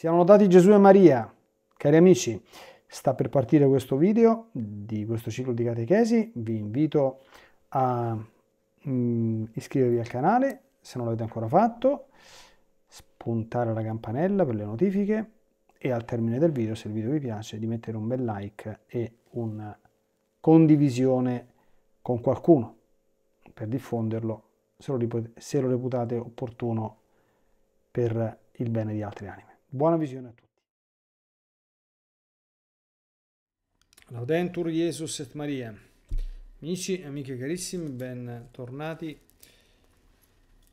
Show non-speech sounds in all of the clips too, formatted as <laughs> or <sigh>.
Siamo notati Gesù e Maria. Cari amici, sta per partire questo video di questo ciclo di catechesi. Vi invito a mm, iscrivervi al canale se non l'avete ancora fatto, spuntare la campanella per le notifiche e al termine del video, se il video vi piace, di mettere un bel like e una condivisione con qualcuno per diffonderlo se lo, reputate opportuno per il bene di altre anime. Buona visione a tutti. Laudentur Jesus et Maria. Amici e amiche carissimi, bentornati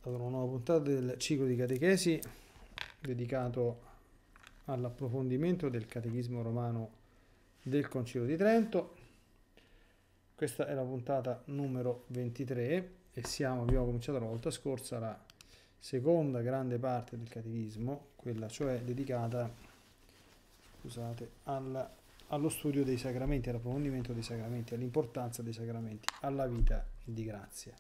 ad una nuova puntata del ciclo di catechesi dedicato all'approfondimento del catechismo romano del Concilio di Trento. Questa è la puntata numero 23 e siamo, abbiamo cominciato la volta scorsa la seconda grande parte del catechismo, quella cioè dedicata scusate, alla, allo studio dei sacramenti, all'approfondimento dei sacramenti, all'importanza dei sacramenti, alla vita di grazia.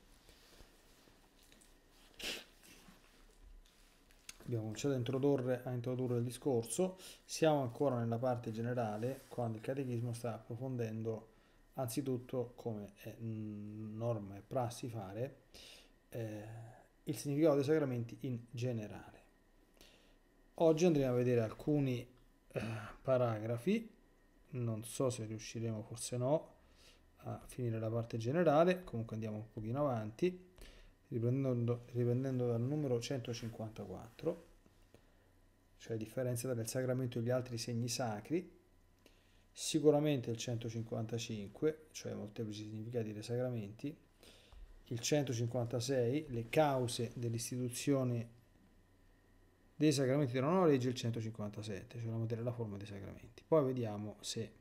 Abbiamo cominciato a introdurre, a introdurre il discorso, siamo ancora nella parte generale, quando il catechismo sta approfondendo anzitutto come è norma e prassi fare, eh, il significato dei sacramenti in generale. Oggi andremo a vedere alcuni eh, paragrafi, non so se riusciremo, forse no, a finire la parte generale, comunque andiamo un pochino avanti, riprendendo, riprendendo dal numero 154, cioè differenza tra il sacramento e gli altri segni sacri, sicuramente il 155, cioè molteplici significati dei sacramenti, il 156, le cause dell'istituzione dei sacramenti della nuova legge, il 157, cioè la materia e la forma dei sacramenti. Poi vediamo se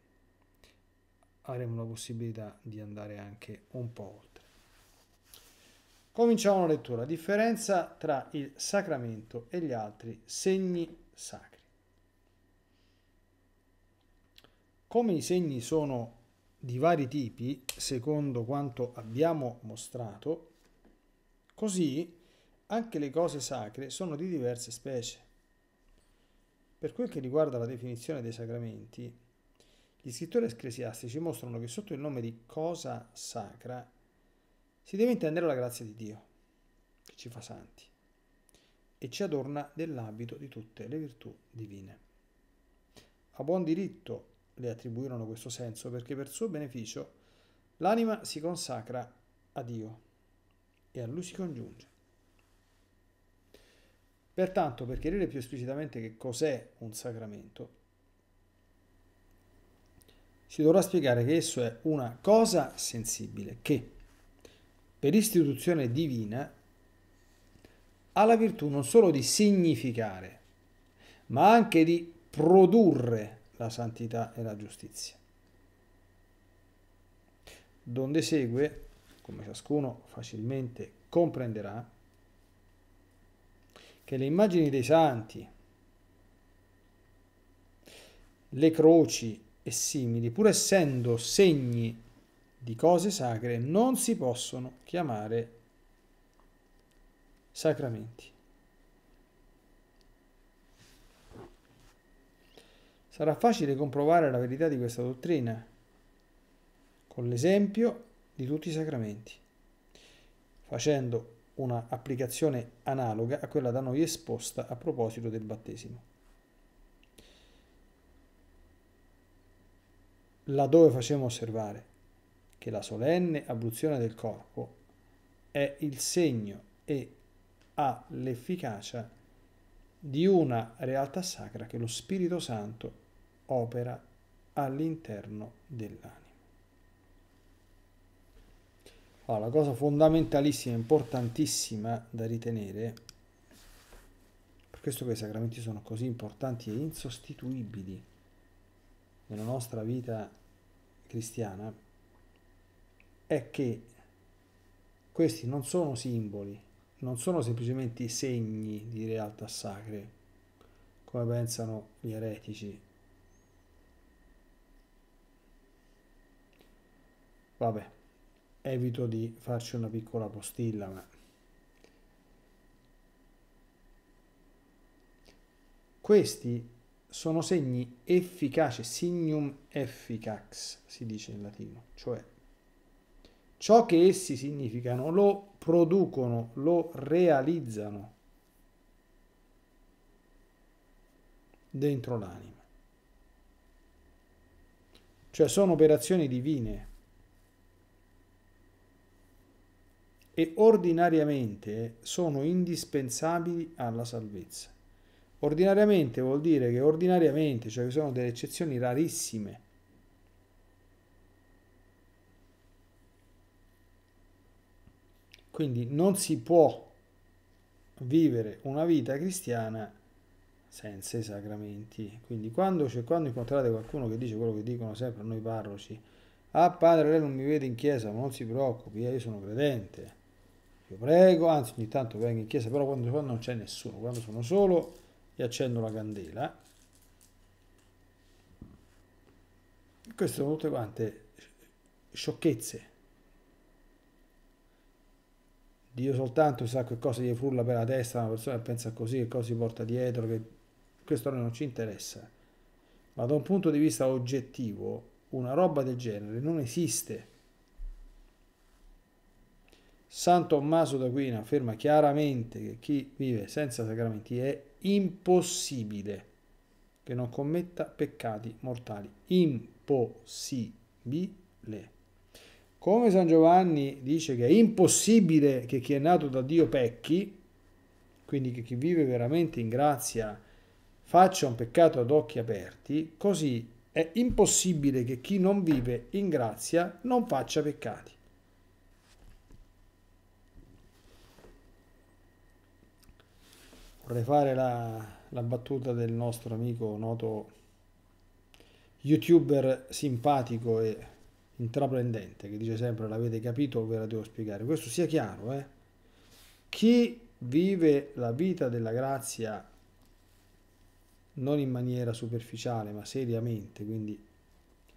avremo la possibilità di andare anche un po' oltre. Cominciamo la lettura. Differenza tra il sacramento e gli altri segni sacri. Come i segni sono di vari tipi, secondo quanto abbiamo mostrato, così anche le cose sacre sono di diverse specie. Per quel che riguarda la definizione dei sacramenti, gli scrittori ecclesiastici mostrano che sotto il nome di cosa sacra si deve intendere la grazia di Dio, che ci fa santi e ci adorna dell'abito di tutte le virtù divine. A buon diritto le attribuirono questo senso, perché per suo beneficio l'anima si consacra a Dio e a Lui si congiunge. Pertanto, per chiarire più esplicitamente che cos'è un sacramento, si dovrà spiegare che esso è una cosa sensibile che, per istituzione divina, ha la virtù non solo di significare, ma anche di produrre la santità e la giustizia. Donde segue, come ciascuno facilmente comprenderà, che le immagini dei santi, le croci e simili, pur essendo segni di cose sacre, non si possono chiamare sacramenti. Sarà facile comprovare la verità di questa dottrina con l'esempio di tutti i sacramenti, facendo una applicazione analoga a quella da noi esposta a proposito del battesimo. Laddove facciamo osservare che la solenne abluzione del corpo è il segno e ha l'efficacia di una realtà sacra che lo Spirito Santo ha opera all'interno dell'anima. Allora, la cosa fondamentalissima, importantissima da ritenere, per questo che i sacramenti sono così importanti e insostituibili nella nostra vita cristiana, è che questi non sono simboli, non sono semplicemente segni di realtà sacre, come pensano gli eretici Vabbè, evito di farci una piccola postilla, ma... Questi sono segni efficaci, signum efficax si dice in latino, cioè ciò che essi significano lo producono, lo realizzano dentro l'anima. Cioè sono operazioni divine. e ordinariamente sono indispensabili alla salvezza. Ordinariamente vuol dire che ordinariamente, cioè che sono delle eccezioni rarissime. Quindi non si può vivere una vita cristiana senza i sacramenti. Quindi quando, cioè, quando incontrate qualcuno che dice quello che dicono sempre noi parroci, ah padre lei non mi vede in chiesa, ma non si preoccupi, eh, io sono credente io prego, anzi ogni tanto vengo in chiesa, però quando, quando non c'è nessuno, quando sono solo e accendo la candela, queste sono tutte quante sciocchezze. Dio soltanto sa che cosa gli frulla per la testa una persona che pensa così, che cosa si porta dietro, che questo non ci interessa. Ma da un punto di vista oggettivo, una roba del genere non esiste. San Tommaso d'Aquina afferma chiaramente che chi vive senza sacramenti è impossibile che non commetta peccati mortali. Impossibile. Come San Giovanni dice che è impossibile che chi è nato da Dio pecchi, quindi che chi vive veramente in grazia faccia un peccato ad occhi aperti, così è impossibile che chi non vive in grazia non faccia peccati. vorrei fare la, la battuta del nostro amico noto youtuber simpatico e intraprendente che dice sempre l'avete capito ve la devo spiegare questo sia chiaro eh? chi vive la vita della grazia non in maniera superficiale ma seriamente quindi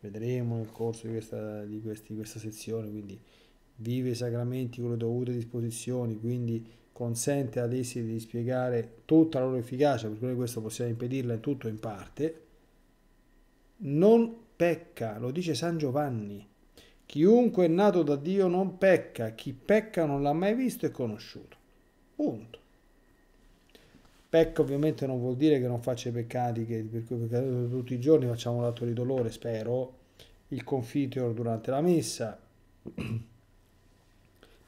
vedremo nel corso di questa, di questi, questa sezione quindi vive i sacramenti con le dovute disposizioni quindi consente ad essi di spiegare tutta la loro efficacia, perché noi questo possiamo impedirla in tutto o in parte, non pecca, lo dice San Giovanni. Chiunque è nato da Dio non pecca, chi pecca non l'ha mai visto e conosciuto. Punto. Pecca ovviamente non vuol dire che non faccia i peccati, che per cui tutti i giorni facciamo l'atto di dolore, spero, il confiteor durante la messa.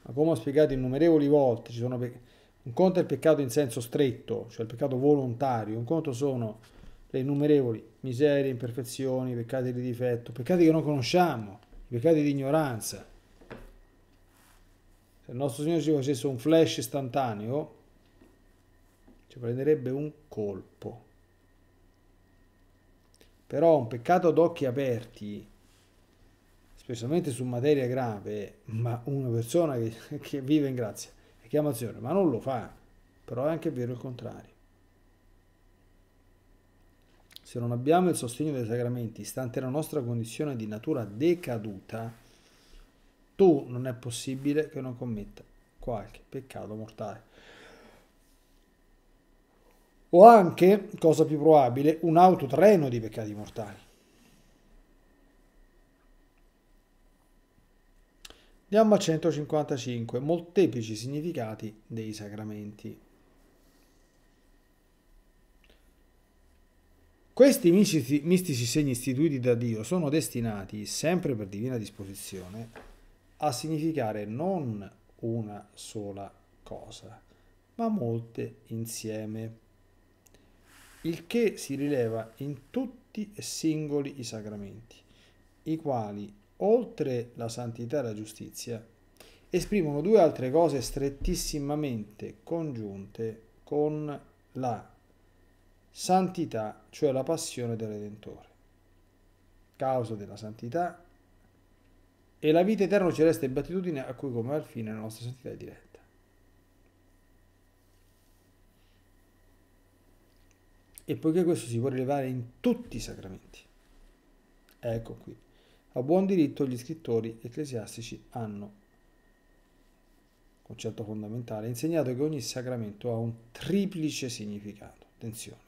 Ma come ho spiegato innumerevoli volte, ci sono pe- un conto è il peccato in senso stretto, cioè il peccato volontario, un conto sono le innumerevoli miserie, imperfezioni, peccati di difetto, peccati che non conosciamo, peccati di ignoranza. Se il nostro Signore ci facesse un flash istantaneo, ci prenderebbe un colpo. Però un peccato ad occhi aperti specialmente su materia grave, ma una persona che, <laughs> che vive in grazia e chiama azione, ma non lo fa, però è anche vero il contrario. Se non abbiamo il sostegno dei sacramenti, stante la nostra condizione di natura decaduta, tu non è possibile che non commetta qualche peccato mortale. O anche, cosa più probabile, un autotreno di peccati mortali. Andiamo al 155, molteplici significati dei sacramenti. Questi mistici, mistici segni istituiti da Dio sono destinati, sempre per divina disposizione, a significare non una sola cosa, ma molte insieme, il che si rileva in tutti e singoli i sacramenti, i quali oltre la santità e la giustizia, esprimono due altre cose strettissimamente congiunte con la santità, cioè la passione del Redentore, causa della santità e la vita eterna celeste e beatitudine a cui come al fine la nostra santità è diretta. E poiché questo si può rilevare in tutti i sacramenti, ecco qui a buon diritto gli scrittori ecclesiastici hanno, concetto fondamentale, insegnato che ogni sacramento ha un triplice significato. Attenzione.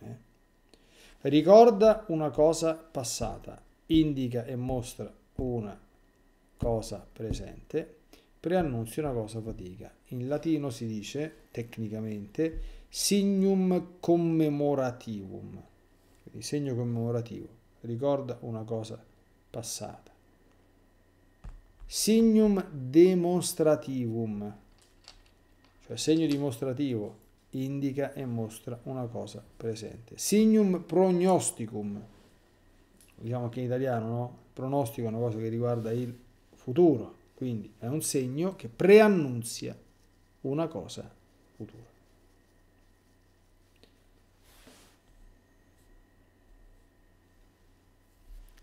Eh? Ricorda una cosa passata, indica e mostra una cosa presente, preannunzia una cosa fatica. In latino si dice, tecnicamente, signum commemorativum, quindi segno commemorativo, ricorda una cosa passata signum demonstrativum, cioè segno dimostrativo, indica e mostra una cosa presente. Signum prognosticum, diciamo che in italiano no? pronostico è una cosa che riguarda il futuro, quindi è un segno che preannunzia una cosa futura.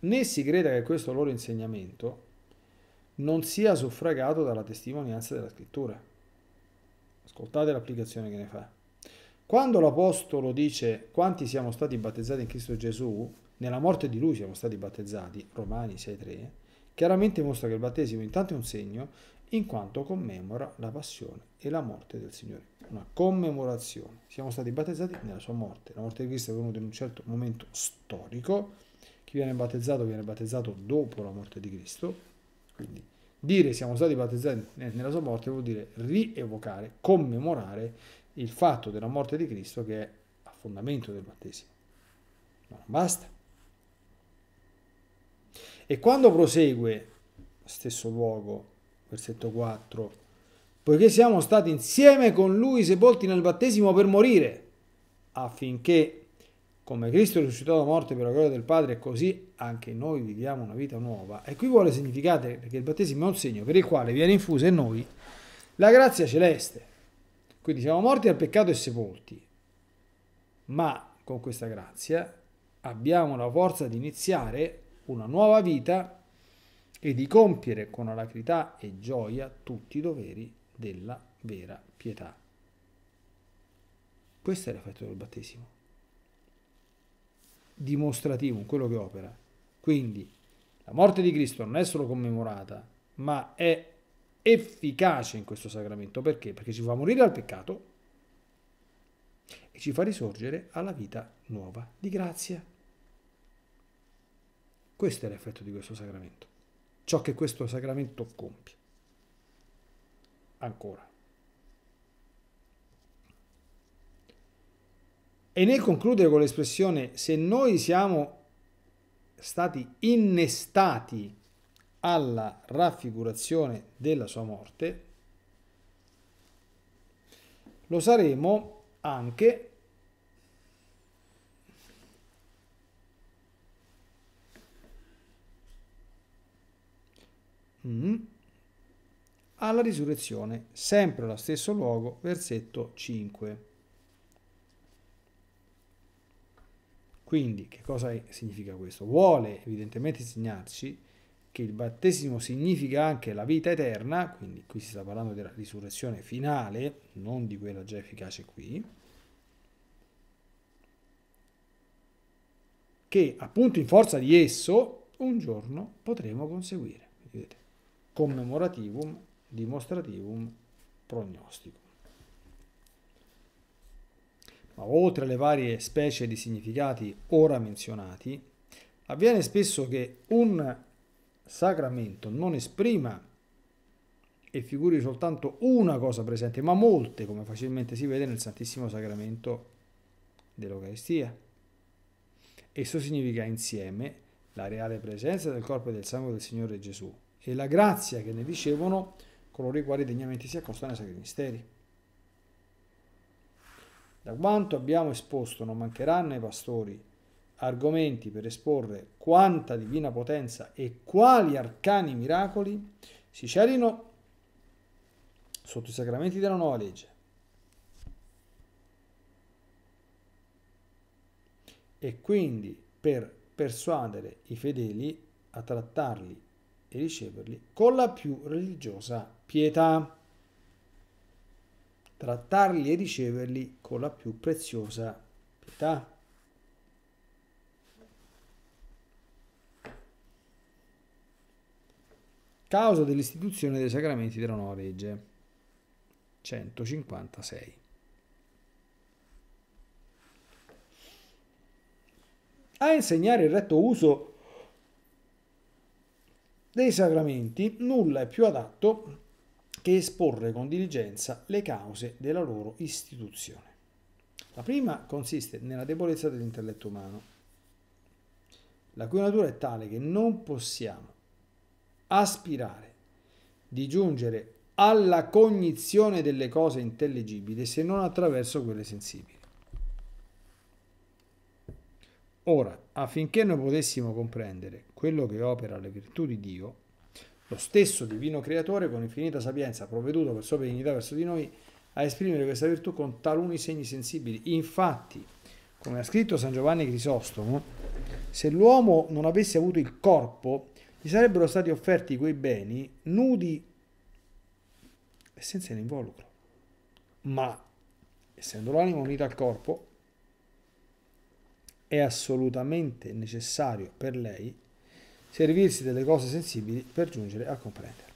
Né si creda che questo loro insegnamento non sia suffragato dalla testimonianza della scrittura. Ascoltate l'applicazione che ne fa. Quando l'Apostolo dice quanti siamo stati battezzati in Cristo Gesù, nella morte di Lui siamo stati battezzati, Romani 6.3, chiaramente mostra che il battesimo intanto è un segno in quanto commemora la passione e la morte del Signore. Una commemorazione. Siamo stati battezzati nella sua morte. La morte di Cristo è venuta in un certo momento storico. Chi viene battezzato viene battezzato dopo la morte di Cristo, quindi Dire siamo stati battezzati nella sua morte vuol dire rievocare, commemorare il fatto della morte di Cristo che è a fondamento del battesimo. Ma non basta. E quando prosegue, stesso luogo, versetto 4, poiché siamo stati insieme con lui sepolti nel battesimo per morire, affinché come Cristo è risuscitato da morte per la gloria del Padre, così anche noi viviamo una vita nuova. E qui vuole significare che il battesimo è un segno per il quale viene infusa in noi la grazia celeste. Quindi siamo morti al peccato e sepolti, ma con questa grazia abbiamo la forza di iniziare una nuova vita e di compiere con alacrità e gioia tutti i doveri della vera pietà. Questo è l'effetto del battesimo dimostrativo in quello che opera. Quindi la morte di Cristo non è solo commemorata, ma è efficace in questo sacramento. Perché? Perché ci fa morire al peccato e ci fa risorgere alla vita nuova di grazia. Questo è l'effetto di questo sacramento, ciò che questo sacramento compie. Ancora. E nel concludere con l'espressione se noi siamo stati innestati alla raffigurazione della sua morte, lo saremo anche mm, alla risurrezione, sempre allo stesso luogo, versetto 5. Quindi che cosa significa questo? Vuole evidentemente insegnarci che il battesimo significa anche la vita eterna, quindi qui si sta parlando della risurrezione finale, non di quella già efficace qui, che appunto in forza di esso un giorno potremo conseguire. Vedete? Commemorativum, dimostrativum, prognostico oltre alle varie specie di significati ora menzionati, avviene spesso che un sacramento non esprima e figuri soltanto una cosa presente, ma molte, come facilmente si vede nel Santissimo Sacramento dell'Eucaristia. Esso significa insieme la reale presenza del corpo e del sangue del Signore Gesù e la grazia che ne ricevono coloro i quali degnamente si accostano ai sacri misteri. Da quanto abbiamo esposto non mancheranno ai pastori argomenti per esporre quanta divina potenza e quali arcani miracoli si celino sotto i sacramenti della nuova legge. E quindi per persuadere i fedeli a trattarli e riceverli con la più religiosa pietà trattarli e riceverli con la più preziosa pietà. Causa dell'istituzione dei sacramenti della nuova legge 156. A insegnare il retto uso dei sacramenti nulla è più adatto che esporre con diligenza le cause della loro istituzione. La prima consiste nella debolezza dell'intelletto umano, la cui natura è tale che non possiamo aspirare di giungere alla cognizione delle cose intelligibili se non attraverso quelle sensibili. Ora, affinché noi potessimo comprendere quello che opera le virtù di Dio, lo stesso divino creatore con infinita sapienza provveduto per sua benignità verso di noi a esprimere questa virtù con taluni segni sensibili. Infatti, come ha scritto San Giovanni Crisostomo, se l'uomo non avesse avuto il corpo, gli sarebbero stati offerti quei beni nudi e senza l'involucro. Ma, essendo l'anima unita al corpo, è assolutamente necessario per lei servirsi delle cose sensibili per giungere a comprendere.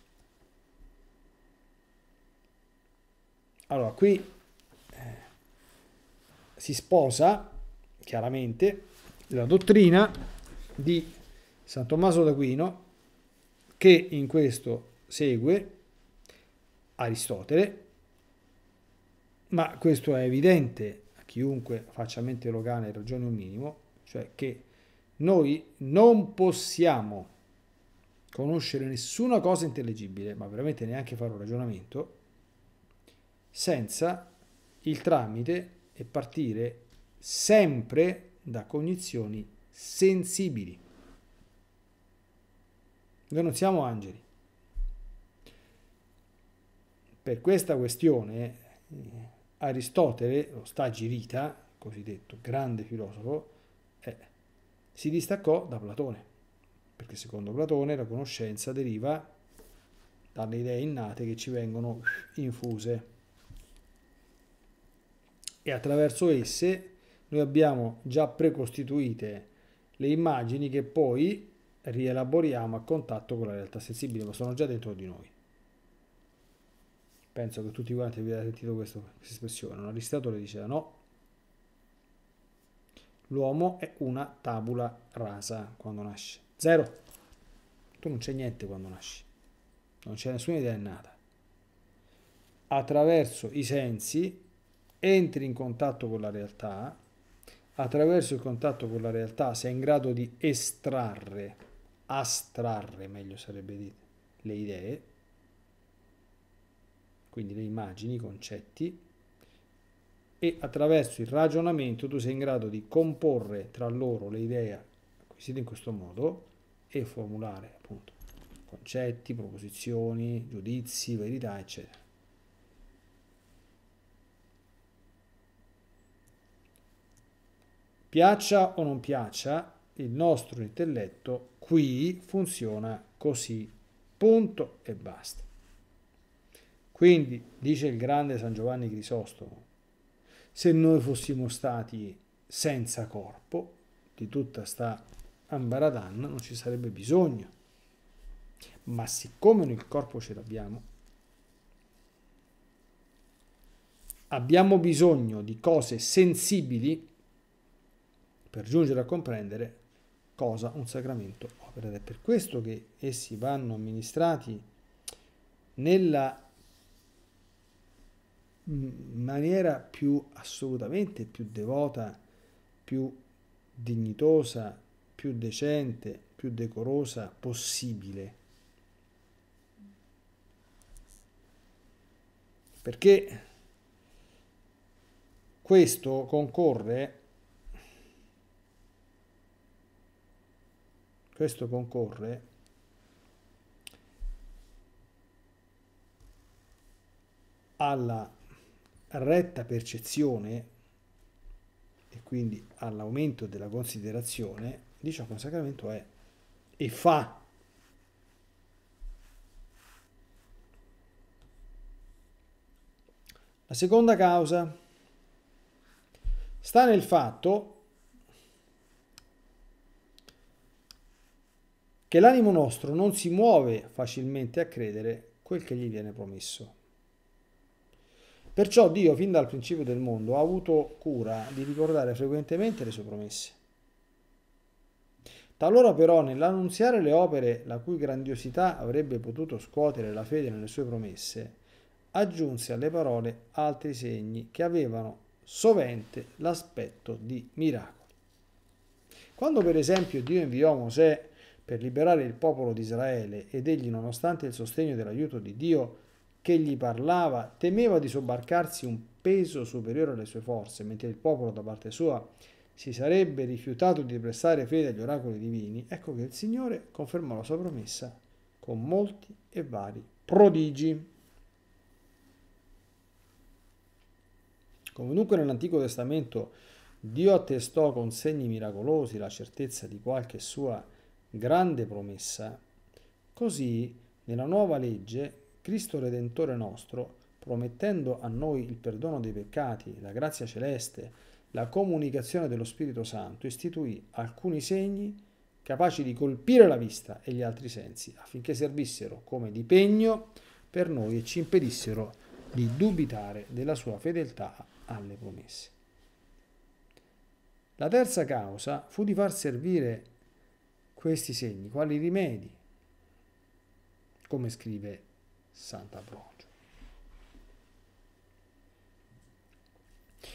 Allora, qui eh, si sposa chiaramente la dottrina di San Tommaso d'Aquino che in questo segue Aristotele, ma questo è evidente a chiunque faccia mente logana e ragione un minimo, cioè che noi non possiamo conoscere nessuna cosa intelligibile, ma veramente neanche fare un ragionamento, senza il tramite e partire sempre da cognizioni sensibili. Noi non siamo angeli. Per questa questione eh, Aristotele, lo Stagirita, cosiddetto grande filosofo, si distaccò da Platone, perché secondo Platone la conoscenza deriva dalle idee innate che ci vengono infuse e attraverso esse noi abbiamo già precostituite le immagini che poi rielaboriamo a contatto con la realtà sensibile, ma sono già dentro di noi. Penso che tutti quanti abbiate sentito questa espressione. Un Aristotele diceva no, L'uomo è una tabula rasa quando nasce. Zero. Tu non c'è niente quando nasci. Non c'è nessuna idea nata. Attraverso i sensi entri in contatto con la realtà. Attraverso il contatto con la realtà sei in grado di estrarre, astrarre meglio sarebbe dire, le idee, quindi le immagini, i concetti, e attraverso il ragionamento tu sei in grado di comporre tra loro le idee acquisite in questo modo e formulare appunto concetti, proposizioni, giudizi, verità, eccetera. Piaccia o non piaccia, il nostro intelletto qui funziona così, punto e basta. Quindi, dice il grande San Giovanni Crisostomo, se noi fossimo stati senza corpo di tutta sta ambaradanna non ci sarebbe bisogno. Ma siccome nel corpo ce l'abbiamo, abbiamo bisogno di cose sensibili per giungere a comprendere cosa un sacramento opera ed è per questo che essi vanno amministrati nella maniera più assolutamente più devota, più dignitosa, più decente, più decorosa possibile. Perché questo concorre questo concorre alla retta percezione e quindi all'aumento della considerazione di ciò che un sacramento è e fa. La seconda causa sta nel fatto che l'animo nostro non si muove facilmente a credere quel che gli viene promesso. Perciò Dio, fin dal principio del mondo, ha avuto cura di ricordare frequentemente le sue promesse. Talora però nell'annunziare le opere la cui grandiosità avrebbe potuto scuotere la fede nelle sue promesse, aggiunse alle parole altri segni che avevano sovente l'aspetto di miracoli. Quando per esempio Dio inviò Mosè per liberare il popolo di Israele ed egli nonostante il sostegno dell'aiuto di Dio che gli parlava temeva di sobbarcarsi un peso superiore alle sue forze, mentre il popolo da parte sua si sarebbe rifiutato di prestare fede agli oracoli divini, ecco che il Signore confermò la sua promessa con molti e vari prodigi. Comunque nell'Antico Testamento Dio attestò con segni miracolosi la certezza di qualche sua grande promessa, così nella nuova legge Cristo Redentore nostro, promettendo a noi il perdono dei peccati, la grazia celeste, la comunicazione dello Spirito Santo, istituì alcuni segni capaci di colpire la vista e gli altri sensi, affinché servissero come di pegno per noi e ci impedissero di dubitare della sua fedeltà alle promesse. La terza causa fu di far servire questi segni, quali rimedi, come scrive Sant'Ambrogio.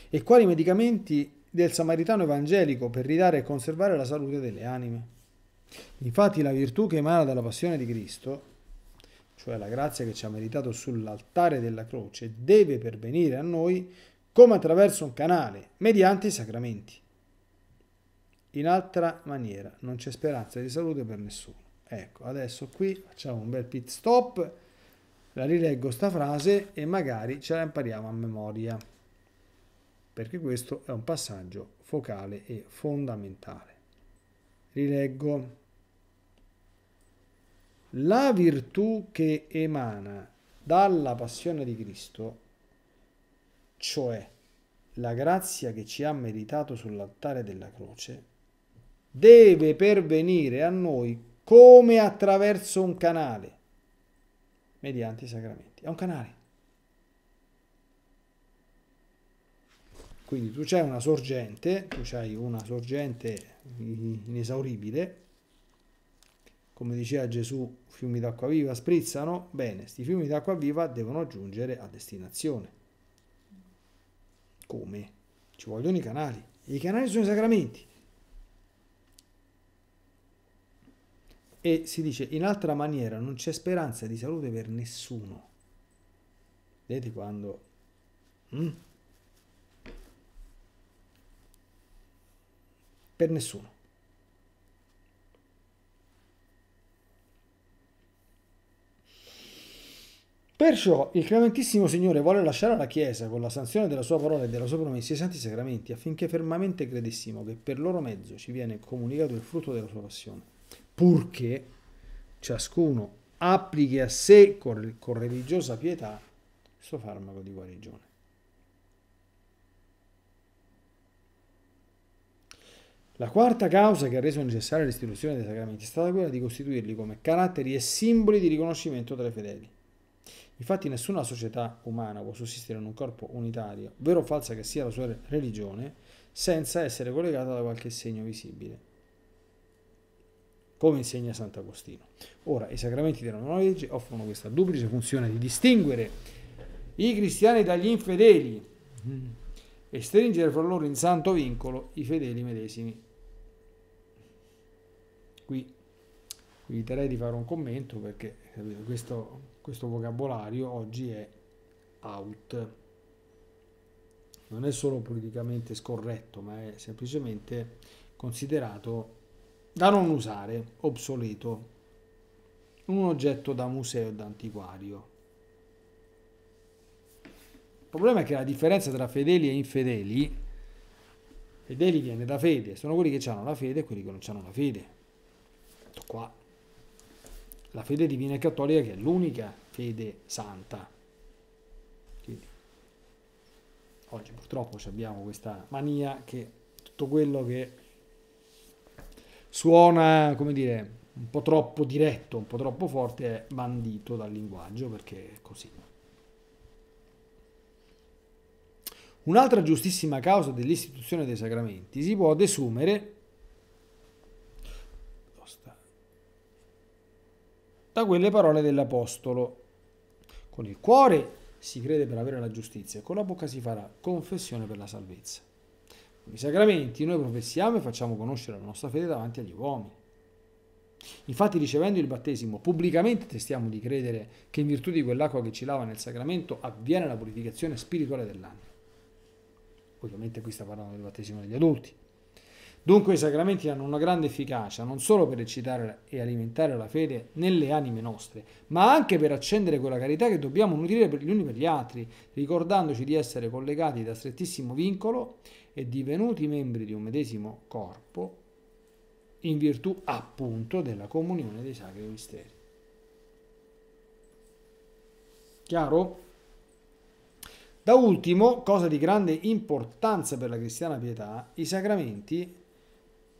E quali medicamenti del samaritano evangelico per ridare e conservare la salute delle anime? Infatti la virtù che emana dalla passione di Cristo, cioè la grazia che ci ha meritato sull'altare della croce, deve pervenire a noi come attraverso un canale, mediante i sacramenti. In altra maniera non c'è speranza di salute per nessuno. Ecco, adesso qui facciamo un bel pit stop la rileggo sta frase e magari ce la impariamo a memoria, perché questo è un passaggio focale e fondamentale. Rileggo. La virtù che emana dalla passione di Cristo, cioè la grazia che ci ha meritato sull'altare della croce, deve pervenire a noi come attraverso un canale mediante i sacramenti. È un canale. Quindi tu c'hai una sorgente, tu c'hai una sorgente inesauribile, come diceva Gesù, fiumi d'acqua viva sprizzano, bene, questi fiumi d'acqua viva devono giungere a destinazione. Come? Ci vogliono i canali. I canali sono i sacramenti. E si dice, in altra maniera non c'è speranza di salute per nessuno. vedete quando... Mm? Per nessuno. Perciò il clementissimo Signore vuole lasciare alla Chiesa, con la sanzione della sua parola e della sua promessa, i santi sacramenti, affinché fermamente credessimo che per loro mezzo ci viene comunicato il frutto della sua passione purché ciascuno applichi a sé con, con religiosa pietà questo farmaco di guarigione. La quarta causa che ha reso necessaria l'istituzione dei sacramenti è stata quella di costituirli come caratteri e simboli di riconoscimento tra i fedeli. Infatti nessuna società umana può sussistere in un corpo unitario, vero o falsa che sia la sua religione, senza essere collegata da qualche segno visibile come insegna Sant'Agostino. Ora, i sacramenti della nuova legge offrono questa duplice funzione di distinguere i cristiani dagli infedeli e stringere fra loro in santo vincolo i fedeli medesimi. Qui vi eviterei di fare un commento perché questo, questo vocabolario oggi è out. Non è solo politicamente scorretto, ma è semplicemente considerato da non usare, obsoleto. Un oggetto da museo e da antiquario. Il problema è che la differenza tra fedeli e infedeli, fedeli viene da fede, sono quelli che hanno la fede e quelli che non hanno la fede. Tutto qua. La fede divina e cattolica che è l'unica fede santa. Quindi, oggi purtroppo abbiamo questa mania che tutto quello che suona, come dire, un po' troppo diretto, un po' troppo forte, è bandito dal linguaggio perché è così. Un'altra giustissima causa dell'istituzione dei sacramenti si può desumere da quelle parole dell'Apostolo. Con il cuore si crede per avere la giustizia, con la bocca si farà confessione per la salvezza. Con i sacramenti noi professiamo e facciamo conoscere la nostra fede davanti agli uomini. Infatti ricevendo il battesimo pubblicamente testiamo di credere che in virtù di quell'acqua che ci lava nel sacramento avviene la purificazione spirituale dell'anima. Ovviamente qui sta parlando del battesimo degli adulti. Dunque i sacramenti hanno una grande efficacia non solo per eccitare e alimentare la fede nelle anime nostre, ma anche per accendere quella carità che dobbiamo nutrire per gli uni per gli altri, ricordandoci di essere collegati da strettissimo vincolo e divenuti membri di un medesimo corpo in virtù appunto della comunione dei sacri misteri. Chiaro? Da ultimo, cosa di grande importanza per la cristiana pietà, i sacramenti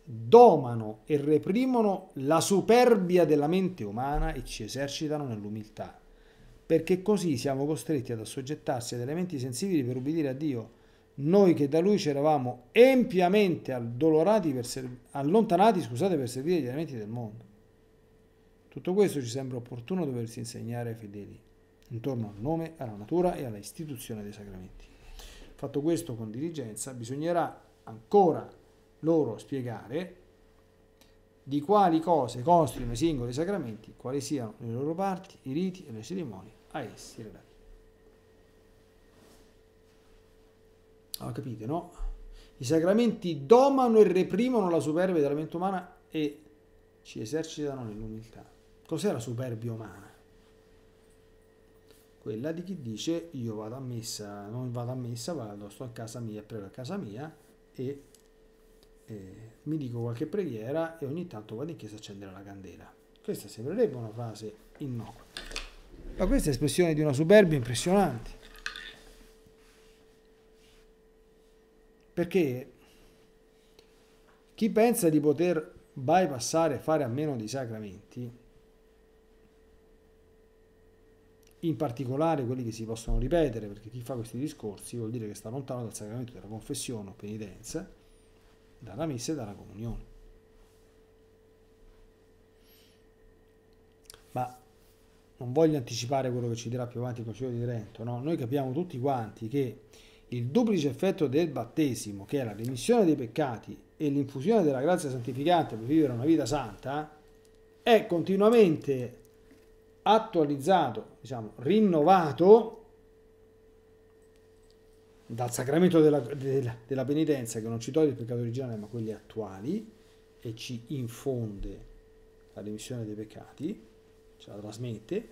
domano e reprimono la superbia della mente umana e ci esercitano nell'umiltà, perché così siamo costretti ad assoggettarsi ad elementi sensibili per ubbidire a Dio, noi che da Lui ci eravamo empiamente ser- allontanati scusate, per servire gli elementi del mondo. Tutto questo ci sembra opportuno doversi insegnare ai fedeli, intorno al nome, alla natura e alla istituzione dei sacramenti. Fatto questo con diligenza, bisognerà ancora loro spiegare di quali cose constino i singoli sacramenti, quali siano le loro parti, i riti e le cerimonie a essi relativi. Allora, ah, capito, no? I sacramenti domano e reprimono la superbia della mente umana e ci esercitano nell'umiltà. Cos'è la superbia umana? Quella di chi dice io vado a messa, non vado a messa, vado, sto a casa mia, prego a casa mia e eh, mi dico qualche preghiera e ogni tanto vado in chiesa a accendere la candela. Questa sembrerebbe una frase innocua, ma questa è espressione di una superbia impressionante. Perché chi pensa di poter bypassare, e fare a meno dei sacramenti, in particolare quelli che si possono ripetere, perché chi fa questi discorsi vuol dire che sta lontano dal sacramento della confessione o penitenza, dalla messa e dalla comunione. Ma non voglio anticipare quello che ci dirà più avanti il Concilio di Trento, no? noi capiamo tutti quanti che il duplice effetto del battesimo, che è la remissione dei peccati e l'infusione della grazia santificante per vivere una vita santa, è continuamente attualizzato, diciamo, rinnovato dal sacramento della, della, della, penitenza che non ci toglie il peccato originale ma quelli attuali e ci infonde la remissione dei peccati, ce la trasmette,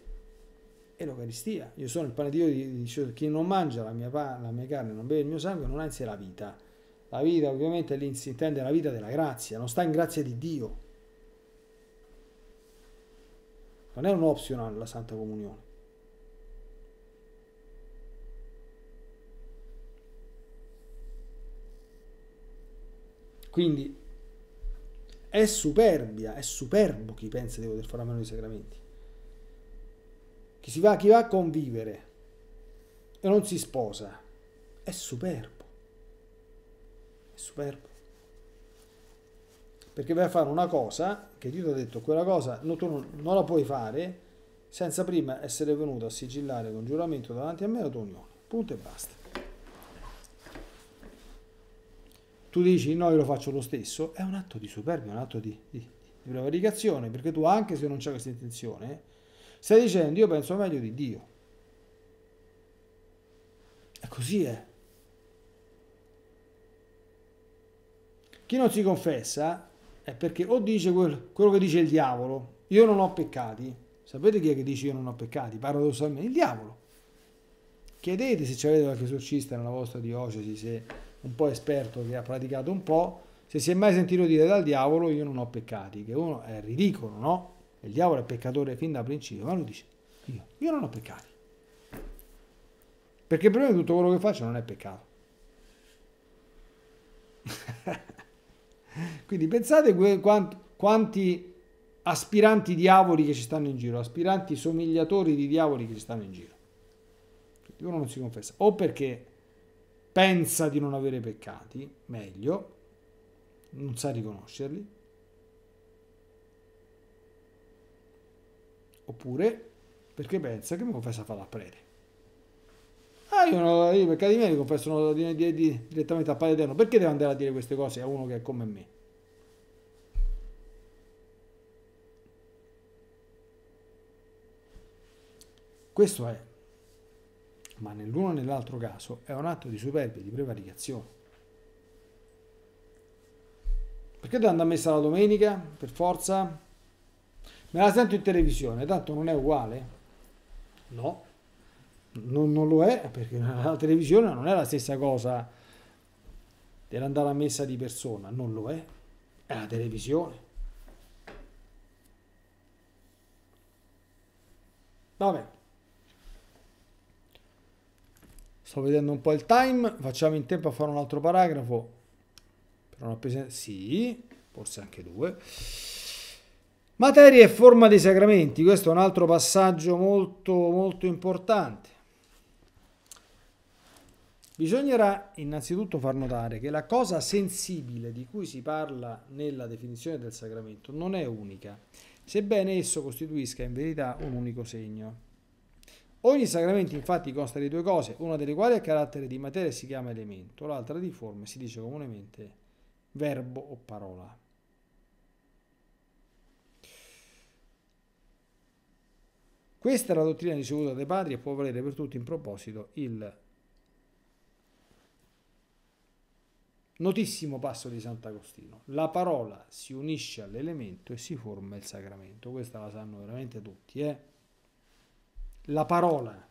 e l'Eucaristia. Io sono il pane di Dio, dice, chi non mangia la mia, la mia carne, non beve il mio sangue, non ha in sé la vita. La vita ovviamente lì si intende la vita della grazia, non sta in grazia di Dio. Non è un optional la Santa Comunione. Quindi è superbia, è superbo chi pensa di poter fare a meno dei sacramenti. Chi si va, chi va a convivere e non si sposa, è superbo. È superbo. Perché vai a fare una cosa che Dio ti ha detto, quella cosa no, tu non, non la puoi fare senza prima essere venuto a sigillare con giuramento davanti a me la tua unione. Punto e basta. tu dici no, io lo faccio lo stesso, è un atto di superbia, un atto di, di, di prevaricazione, perché tu anche se non c'è questa intenzione, stai dicendo io penso meglio di Dio. E così è. Eh. Chi non si confessa è perché o dice quel, quello che dice il diavolo, io non ho peccati. Sapete chi è che dice io non ho peccati? Paradossalmente, il diavolo. Chiedete se avete qualche esorcista nella vostra diocesi, se un po' esperto che ha praticato un po', se si è mai sentito dire dal diavolo io non ho peccati, che uno è ridicolo, no? Il diavolo è peccatore fin da principio, ma lui dice io, io non ho peccati. Perché per me tutto quello che faccio non è peccato. <laughs> Quindi pensate quanti aspiranti diavoli che ci stanno in giro, aspiranti somigliatori di diavoli che ci stanno in giro. Uno non si confessa, o perché pensa di non avere peccati, meglio, non sa riconoscerli. Oppure perché pensa che mi confessa fa da prete. Ah, io, non, io i peccati miei li confessano di, di, di, direttamente al Padre Eterno. Perché devo andare a dire queste cose a uno che è come me? Questo è ma nell'uno o nell'altro caso è un atto di superbia, di prevaricazione. Perché devo andare a messa la domenica? Per forza? Me la sento in televisione, tanto non è uguale? No, non, non lo è, perché <laughs> la televisione non è la stessa cosa dell'andare a messa di persona, non lo è, è la televisione. Vabbè. Sto vedendo un po' il time, facciamo in tempo a fare un altro paragrafo. Per una sì, forse anche due. Materia e forma dei sacramenti, questo è un altro passaggio molto molto importante. Bisognerà innanzitutto far notare che la cosa sensibile di cui si parla nella definizione del sacramento non è unica, sebbene esso costituisca in verità un unico segno. Ogni sacramento infatti consta di due cose, una delle quali ha carattere di materia e si chiama elemento, l'altra di forma si dice comunemente verbo o parola. Questa è la dottrina ricevuta dai padri e può valere per tutti in proposito il notissimo passo di Sant'Agostino. La parola si unisce all'elemento e si forma il sacramento. Questa la sanno veramente tutti, eh? la parola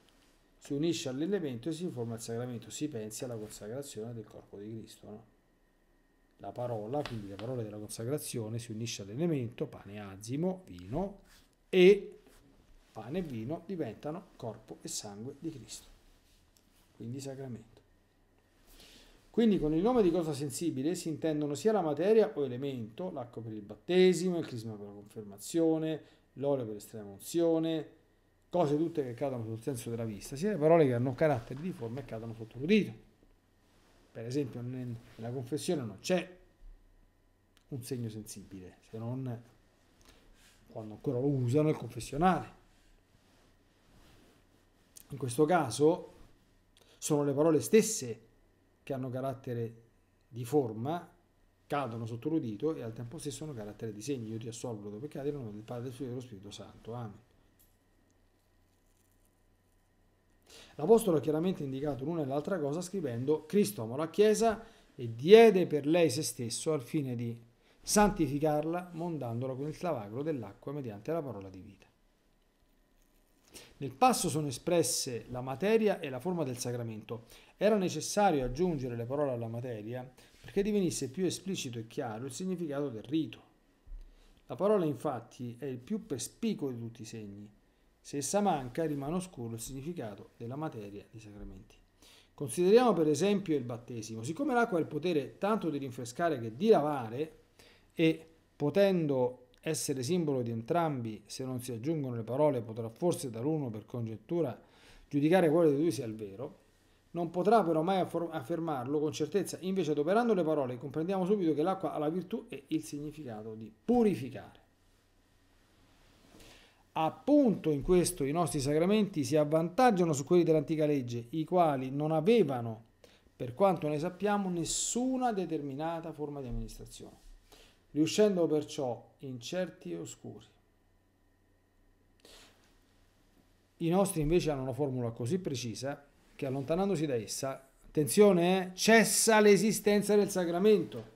si unisce all'elemento e si forma il sacramento, si pensi alla consacrazione del corpo di Cristo. No? La parola, quindi le parole della consacrazione, si unisce all'elemento, pane, azimo, vino e pane e vino diventano corpo e sangue di Cristo, quindi sacramento. Quindi con il nome di cosa sensibile si intendono sia la materia o elemento, l'acqua per il battesimo, il crisma per la confermazione, l'olio per l'estrema unzione, cose tutte che cadono sul senso della vista, sia le parole che hanno carattere di forma e cadono sotto l'udito. Per esempio, nella confessione non c'è un segno sensibile, se non quando ancora lo usano il confessionale. In questo caso sono le parole stesse che hanno carattere di forma, cadono sotto l'udito e al tempo stesso hanno carattere di segno. Io ti assolvo dai peccati nel nome del Padre, del Figlio e dello Spirito Santo. Amen. L'Apostolo ha chiaramente indicato l'una e l'altra cosa scrivendo Cristo amò la Chiesa e diede per lei se stesso al fine di santificarla, mondandola con il clavagro dell'acqua mediante la parola di vita. Nel passo sono espresse la materia e la forma del sacramento. Era necessario aggiungere le parole alla materia perché divenisse più esplicito e chiaro il significato del rito. La parola infatti è il più perspicuo di tutti i segni se essa manca, rimane oscuro il significato della materia dei sacramenti. Consideriamo per esempio il battesimo. Siccome l'acqua ha il potere tanto di rinfrescare che di lavare, e potendo essere simbolo di entrambi, se non si aggiungono le parole, potrà forse dall'uno per congettura giudicare quale di due sia il vero, non potrà però mai affermarlo con certezza. Invece, adoperando le parole, comprendiamo subito che l'acqua ha la virtù e il significato di purificare. Appunto in questo i nostri sacramenti si avvantaggiano su quelli dell'antica legge, i quali non avevano, per quanto ne sappiamo, nessuna determinata forma di amministrazione, riuscendo perciò incerti e oscuri. I nostri invece hanno una formula così precisa che allontanandosi da essa, attenzione, eh, cessa l'esistenza del sacramento.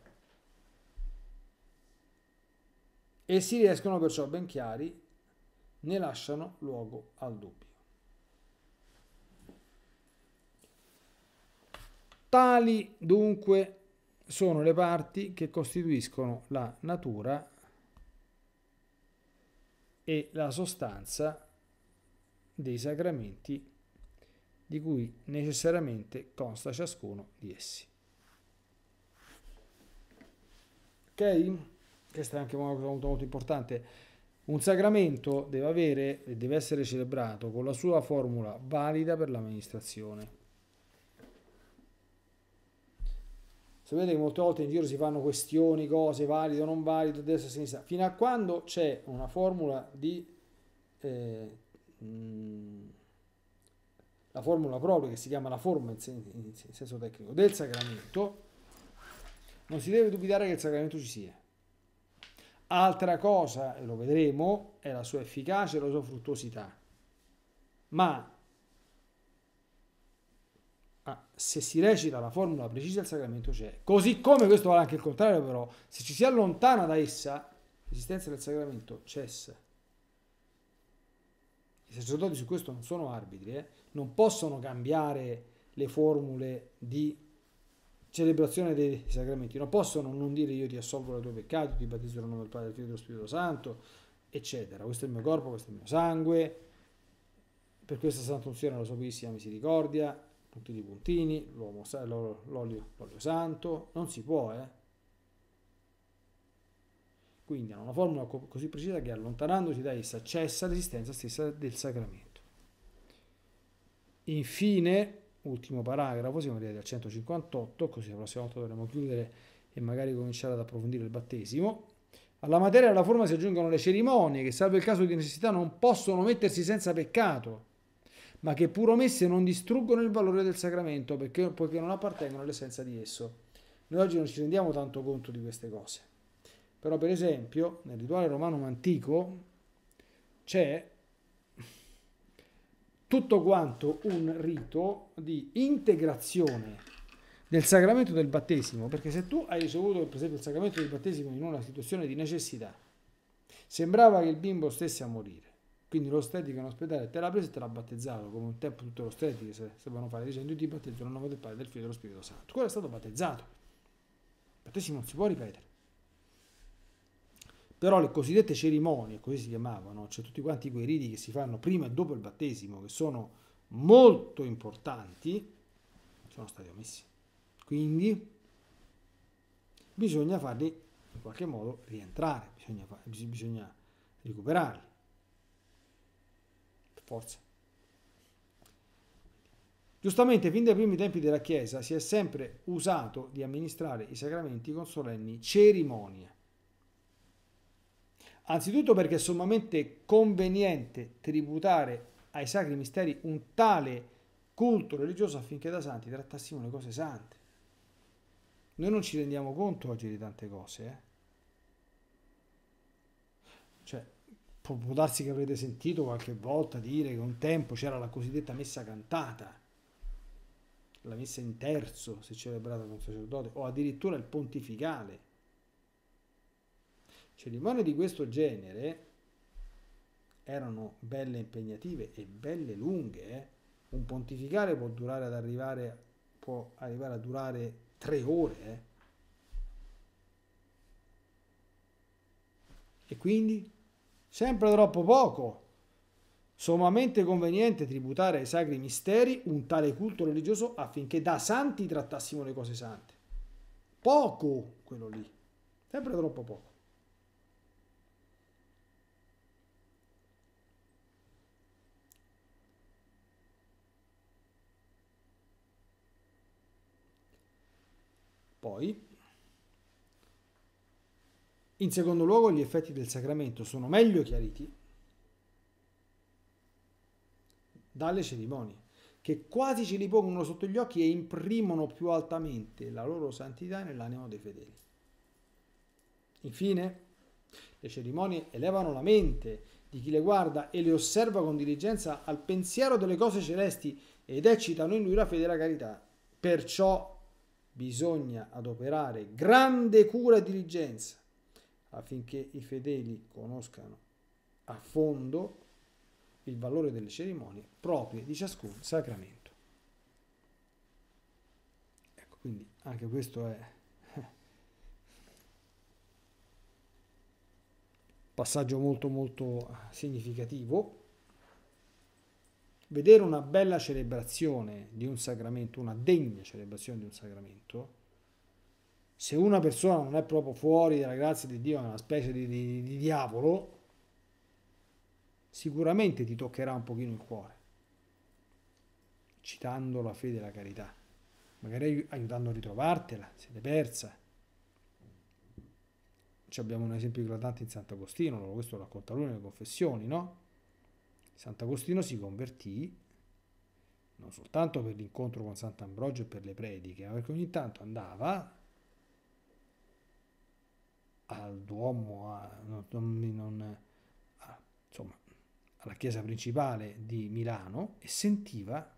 E si riescono perciò ben chiari ne lasciano luogo al dubbio. Tali dunque sono le parti che costituiscono la natura e la sostanza dei sacramenti di cui necessariamente consta ciascuno di essi. Ok? Questa è anche una cosa molto, molto importante. Un sacramento deve avere e deve essere celebrato con la sua formula valida per l'amministrazione. Sapete che molte volte in giro si fanno questioni, cose, valide o non valide, destra, sinistra, fino a quando c'è una formula di... Eh, mh, mm, la formula propria che si chiama la forma in, sen in senso tecnico del sacramento, non si deve dubitare che il sacramento ci sia. Altra cosa, e lo vedremo, è la sua efficacia e la sua fruttuosità. Ma ah, se si recita la formula precisa il sacramento c'è. Così come questo vale anche il contrario però, se ci si allontana da essa, l'esistenza del sacramento cessa. I sacerdoti su questo non sono arbitri, eh? non possono cambiare le formule di celebrazione dei sacramenti non possono non dire io ti assolvo dai tuoi peccati, ti battezzo nel nome del Padre, del Figlio e dello Spirito Santo, eccetera. Questo è il mio corpo, questo è il mio sangue. Per questa sant'unzione la sua purissima misericordia, tutti puntini puntini, l'olio, l'olio santo, non si può, eh. Quindi hanno una formula così precisa che allontanandosi da essa cessa l'esistenza stessa del sacramento. Infine, ultimo paragrafo, siamo arrivati al 158, così la prossima volta dovremo chiudere e magari cominciare ad approfondire il battesimo. Alla materia e alla forma si aggiungono le cerimonie che, salvo il caso di necessità, non possono mettersi senza peccato, ma che pur omesse non distruggono il valore del sacramento, perché, poiché non appartengono all'essenza di esso. Noi oggi non ci rendiamo tanto conto di queste cose. Però, per esempio, nel rituale romano antico c'è tutto quanto un rito di integrazione del sacramento del battesimo, perché se tu hai ricevuto per esempio il sacramento del battesimo in una situazione di necessità, sembrava che il bimbo stesse a morire, quindi l'ostetica in ospedale te l'ha preso e te l'ha battezzato, come un tempo tutte se ostetiche a fare, dicendo io ti battezzo nel nome del Padre, del Figlio e dello Spirito Santo. Quello è stato battezzato, il battesimo non si può ripetere però le cosiddette cerimonie, così si chiamavano, cioè tutti quanti quei riti che si fanno prima e dopo il battesimo, che sono molto importanti, sono stati omessi. Quindi bisogna farli in qualche modo rientrare, bisogna, bisogna recuperarli. Forza. Giustamente, fin dai primi tempi della Chiesa si è sempre usato di amministrare i sacramenti con solenni cerimonie Anzitutto perché è sommamente conveniente tributare ai sacri misteri un tale culto religioso affinché da santi trattassimo le cose sante. Noi non ci rendiamo conto oggi di tante cose, eh? Cioè, può, può darsi che avrete sentito qualche volta dire che un tempo c'era la cosiddetta messa cantata, la messa in terzo, se celebrata con un sacerdote, o addirittura il pontificale Cerimonie cioè, di questo genere erano belle impegnative e belle lunghe. Eh. Un pontificale può durare ad arrivare, può arrivare a durare tre ore. Eh. E quindi? Sempre troppo poco. Sommamente conveniente tributare ai sacri misteri un tale culto religioso affinché da santi trattassimo le cose sante. Poco quello lì. Sempre troppo poco. Poi, in secondo luogo, gli effetti del sacramento sono meglio chiariti dalle cerimonie, che quasi ci ripongono sotto gli occhi e imprimono più altamente la loro santità nell'animo dei fedeli. Infine, le cerimonie elevano la mente di chi le guarda e le osserva con diligenza al pensiero delle cose celesti ed eccitano in lui la fede e la carità. Perciò Bisogna adoperare grande cura e diligenza affinché i fedeli conoscano a fondo il valore delle cerimonie proprie di ciascun sacramento. Ecco, quindi anche questo è <laughs> passaggio molto molto significativo vedere una bella celebrazione di un sacramento, una degna celebrazione di un sacramento, se una persona non è proprio fuori dalla grazia di Dio, è una specie di, di, di diavolo, sicuramente ti toccherà un pochino il cuore, citando la fede e la carità, magari aiutando a ritrovartela, siete persa. Ci abbiamo un esempio eclatante in Sant'Agostino, questo lo racconta lui nelle confessioni, no? Sant'Agostino si convertì non soltanto per l'incontro con Sant'Ambrogio e per le prediche, ma perché ogni tanto andava al Duomo, a, non, non, a, insomma, alla chiesa principale di Milano e sentiva,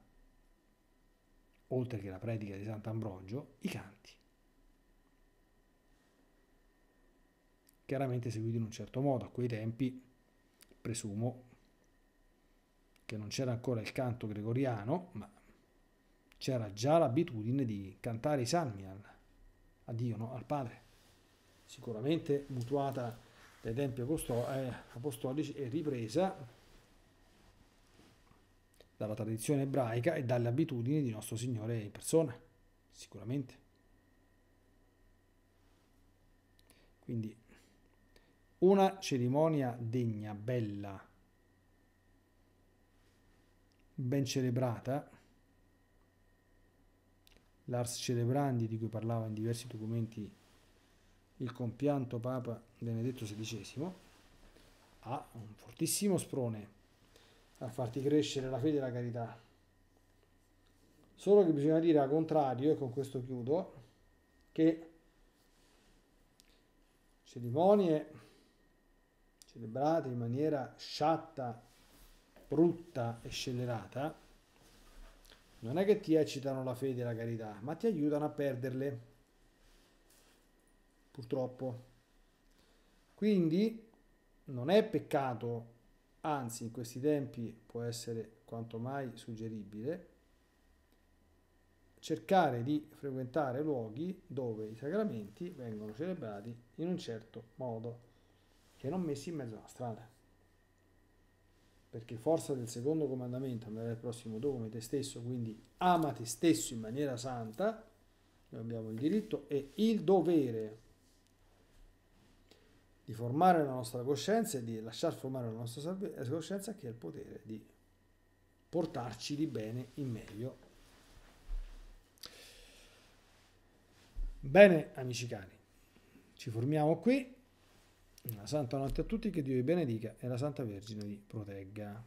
oltre che la predica di Sant'Ambrogio, i canti. Chiaramente seguiti in un certo modo, a quei tempi, presumo, che non c'era ancora il canto gregoriano, ma c'era già l'abitudine di cantare i salmi al, a Dio, no? al Padre, sicuramente mutuata dai tempi eh, apostolici e ripresa dalla tradizione ebraica e dalle abitudini di nostro Signore in persona, sicuramente. Quindi una cerimonia degna, bella, ben celebrata, l'ars celebrandi di cui parlava in diversi documenti il compianto Papa Benedetto XVI, ha un fortissimo sprone a farti crescere la fede e la carità. Solo che bisogna dire al contrario, e con questo chiudo, che cerimonie celebrate in maniera sciatta brutta e scellerata, non è che ti eccitano la fede e la carità, ma ti aiutano a perderle, purtroppo. Quindi non è peccato, anzi in questi tempi può essere quanto mai suggeribile, cercare di frequentare luoghi dove i sacramenti vengono celebrati in un certo modo, che non messi in mezzo alla strada perché forza del secondo comandamento, amare al prossimo tuo come te stesso, quindi ama te stesso in maniera santa, noi abbiamo il diritto e il dovere di formare la nostra coscienza e di lasciar formare la nostra eh, coscienza che è il potere di portarci di bene in meglio. Bene, amici cari, ci formiamo qui. Una santa notte a tutti, che Dio vi benedica e la Santa Vergine vi protegga.